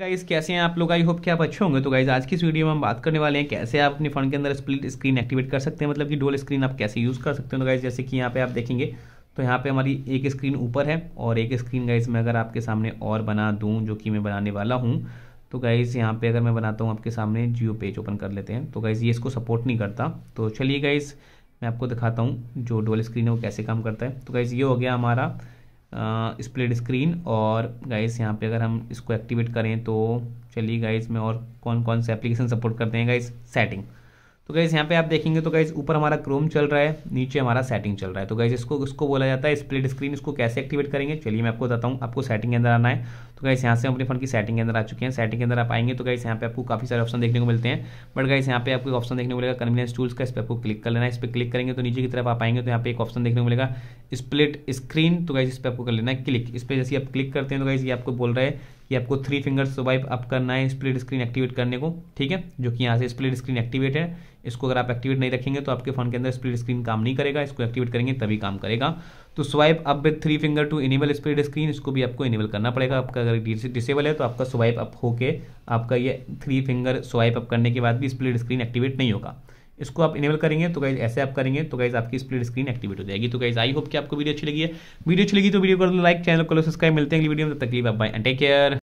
guys कैसे हैं आप लोग आई होप कि आप अच्छे होंगे तो गाइज आज की इस वीडियो में हम बात करने वाले हैं कैसे आप अपने फोन के अंदर स्प्लिट स्क्रीन एक्टिवेट कर सकते हैं मतलब कि डोल स्क्रीन आप कैसे यूज़ कर सकते हैं तो गाइज जैसे कि यहाँ पे आप देखेंगे तो यहाँ पे हमारी एक स्क्रीन ऊपर है और एक स्क्रीन गाइज मैं अगर आपके सामने और बना दूँ जो कि मैं बनाने वाला हूँ तो गाइज़ यहाँ पे अगर मैं बनाता हूँ आपके सामने जियो पेज ओपन कर लेते हैं तो गाइज़ ये इसको सपोर्ट नहीं करता तो चलिए गाइज़ मैं आपको दिखाता हूँ जो डोल स्क्रीन है वो कैसे काम करता है तो गाइज़ ये हो गया हमारा स्प्लिट स्क्रीन और गाइस यहाँ पे अगर हम इसको एक्टिवेट करें तो चलिए गाइस में और कौन कौन से एप्लीकेशन सपोर्ट करते हैं गाइस सेटिंग तो गाइज यहाँ पे आप देखेंगे तो गाइज ऊपर हमारा क्रोम चल रहा है नीचे हमारा सेटिंग चल रहा है तो गाइज इसको इसको बोला जाता है स्प्लिट स्क्रीन इसको कैसे एक्टिवेट करेंगे चलिए मैं आपको बताता हूँ आपको सेटिंग के अंदर आना है तो गाइज यहाँ से हम अपने फोन की सेटिंग के अंदर आ चुके हैं सेटिंग के अंदर आप आएंगे तो गाइज यहाँ पे आपको काफी सारे ऑप्शन देखने को मिलते हैं बट गाइज यहाँ पे आपको ऑप्शन देखने को मिलेगा कन्वीनियंस टूल्स का इस पर आपको क्लिक कर लेना है इस पर क्लिक करेंगे तो नीचे की तरफ आप आएंगे तो यहाँ पे एक ऑप्शन देखने को मिलेगा स्प्लिट स्क्रीन तो गाइज इस पर आपको कर लेना है क्लिक इस पर जैसे आप क्लिक करते हैं तो गाइज ये आपको बोल रहा है कि आपको थ्री फिंगर स्वाइप अप करना है स्प्लिट स्क्रीन एक्टिवेट करने को ठीक है जो कि यहाँ से स्प्लिट स्क्रीन एक्टिवेट है इसको अगर आप एक्टिवेट नहीं रखेंगे तो आपके फोन के अंदर स्प्लिट स्क्रीन काम नहीं करेगा इसको एक्टिवेट करेंगे तभी काम करेगा तो swipe up with three finger to enable split screen इसको भी आपको इनेबल करना पड़ेगा आपका अगर डिसेबल है तो आपका स्वाइप अप होकर आपका ये थ्री फिंगर स्वाइप अप करने के बाद भी स्प्लिट स्क्रीन एक्टिवेट नहीं होगा इसको आप इनेबल करेंगे तो गाइज ऐसे आप करेंगे तो गाइज आपकी स्प्लिट स्क्रीन एक्टिवेट हो जाएगी तो गाइज आई होप कि आपको वीडियो अच्छी लगी है वीडियो अच्छी लगी तो वीडियो कर लाइक चैनल को सब्सक्राइब मिलते हैं अगली वीडियो में तब तक बाय एंड टेक केयर